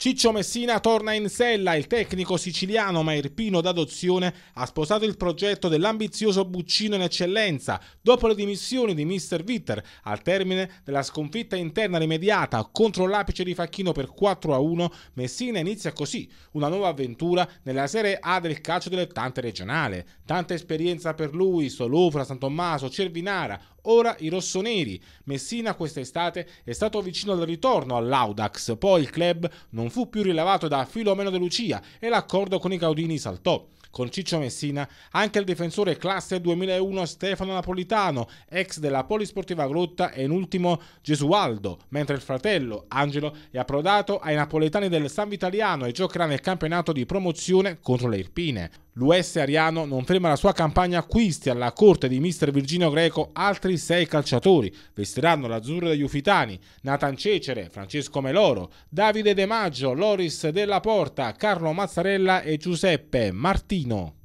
Ciccio Messina torna in sella, il tecnico siciliano ma irpino d'adozione ha sposato il progetto dell'ambizioso Buccino in eccellenza dopo le dimissioni di Mr. Vitter al termine della sconfitta interna rimediata contro l'Apice di Facchino per 4 a 1. Messina inizia così una nuova avventura nella Serie A del calcio dilettante regionale. Tanta esperienza per lui, Solofra, San Tommaso, Cervinara, Ora i rossoneri. Messina quest'estate è stato vicino al ritorno all'Audax, poi il club non fu più rilevato da Filomeno De Lucia e l'accordo con i Caudini saltò. Con Ciccio Messina anche il difensore classe 2001 Stefano Napolitano, ex della Polisportiva Grotta e in ultimo Gesualdo, mentre il fratello Angelo è approdato ai napoletani del San Vitaliano e giocherà nel campionato di promozione contro le Irpine. L'US Ariano non ferma la sua campagna acquisti. Alla corte di mister Virginio Greco altri sei calciatori. Vestiranno l'azzurro degli Ufitani, Nathan Cecere, Francesco Meloro, Davide De Maggio, Loris Della Porta, Carlo Mazzarella e Giuseppe Martino.